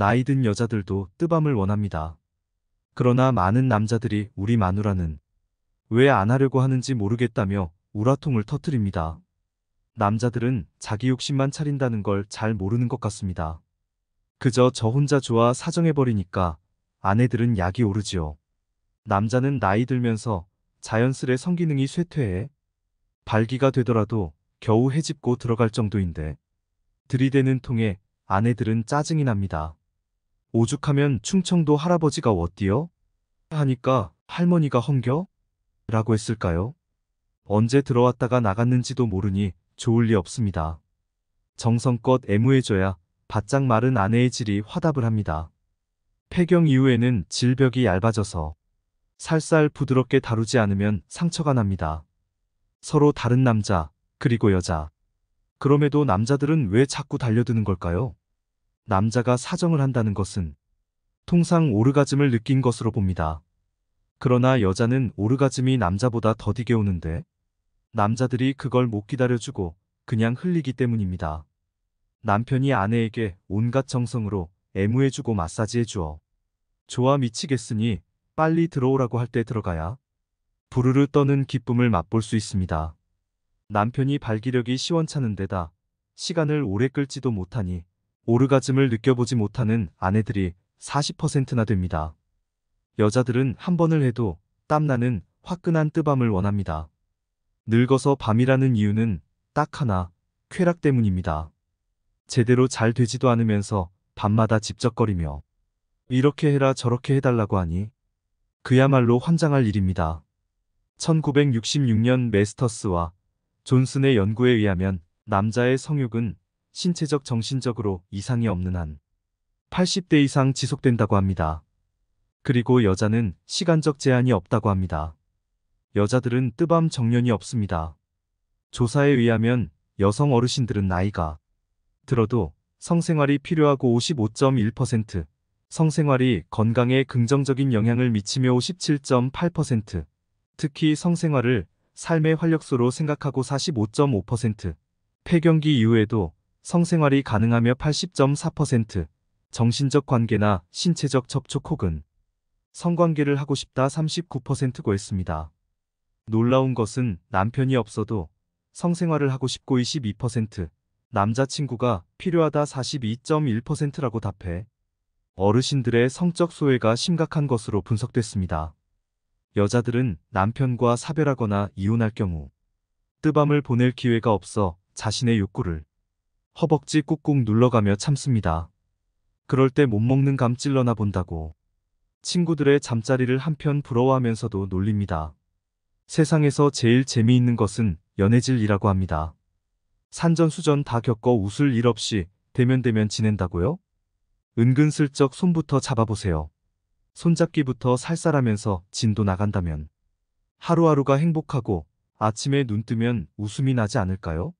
나이든 여자들도 뜨밤을 원합니다. 그러나 많은 남자들이 우리 마누라는 왜 안 하려고 하는지 모르겠다며 우라통을 터뜨립니다. 남자들은 자기 욕심만 차린다는 걸 잘 모르는 것 같습니다. 그저 저 혼자 좋아 사정해버리니까 아내들은 약이 오르지요. 남자는 나이 들면서 자연스레 성기능이 쇠퇴해 발기가 되더라도 겨우 헤집고 들어갈 정도인데 들이대는 통에 아내들은 짜증이 납니다. 오죽하면 충청도 할아버지가 워때요 하니까 할머니가 헝겨? 라고 했을까요? 언제 들어왔다가 나갔는지도 모르니 좋을 리 없습니다. 정성껏 애무해줘야 바짝 마른 아내의 질이 화답을 합니다. 폐경 이후에는 질벽이 얇아져서 살살 부드럽게 다루지 않으면 상처가 납니다. 서로 다른 남자, 그리고 여자. 그럼에도 남자들은 왜 자꾸 달려드는 걸까요? 남자가 사정을 한다는 것은 통상 오르가즘을 느낀 것으로 봅니다. 그러나 여자는 오르가즘이 남자보다 더디게 오는데 남자들이 그걸 못 기다려주고 그냥 흘리기 때문입니다. 남편이 아내에게 온갖 정성으로 애무해주고 마사지해주어 좋아 미치겠으니 빨리 들어오라고 할 때 들어가야 부르르 떠는 기쁨을 맛볼 수 있습니다. 남편이 발기력이 시원찮은 데다 시간을 오래 끌지도 못하니 오르가즘을 느껴보지 못하는 아내들이 40%나 됩니다. 여자들은 한 번을 해도 땀나는 화끈한 뜨밤을 원합니다. 늙어서 밤이라는 이유는 딱 하나, 쾌락 때문입니다. 제대로 잘 되지도 않으면서 밤마다 집적거리며 이렇게 해라 저렇게 해달라고 하니 그야말로 환장할 일입니다. 1966년 메스터스와 존슨의 연구에 의하면 남자의 성욕은 신체적 정신적으로 이상이 없는 한 80대 이상 지속된다고 합니다. 그리고 여자는 시간적 제한이 없다고 합니다. 여자들은 뜨밤 정년이 없습니다. 조사에 의하면 여성 어르신들은 나이가 들어도 성생활이 필요하고 55.1%, 성생활이 건강에 긍정적인 영향을 미치며 57.8%, 특히 성생활을 삶의 활력소로 생각하고 45.5%, 폐경기 이후에도 성생활이 가능하며 80.4%, 정신적 관계나 신체적 접촉 혹은 성관계를 하고 싶다 39%고 했습니다. 놀라운 것은 남편이 없어도 성생활을 하고 싶고 22%, 남자친구가 필요하다 42.1%라고 답해 어르신들의 성적 소외가 심각한 것으로 분석됐습니다. 여자들은 남편과 사별하거나 이혼할 경우 뜨밤을 보낼 기회가 없어 자신의 욕구를 허벅지 꾹꾹 눌러가며 참습니다. 그럴 때 못 먹는 감 찔러나 본다고. 친구들의 잠자리를 한편 부러워하면서도 놀립니다. 세상에서 제일 재미있는 것은 연애질이라고 합니다. 산전수전 다 겪어 웃을 일 없이 대면대면 지낸다고요? 은근슬쩍 손부터 잡아보세요. 손잡기부터 살살하면서 진도 나간다면 하루하루가 행복하고 아침에 눈 뜨면 웃음이 나지 않을까요?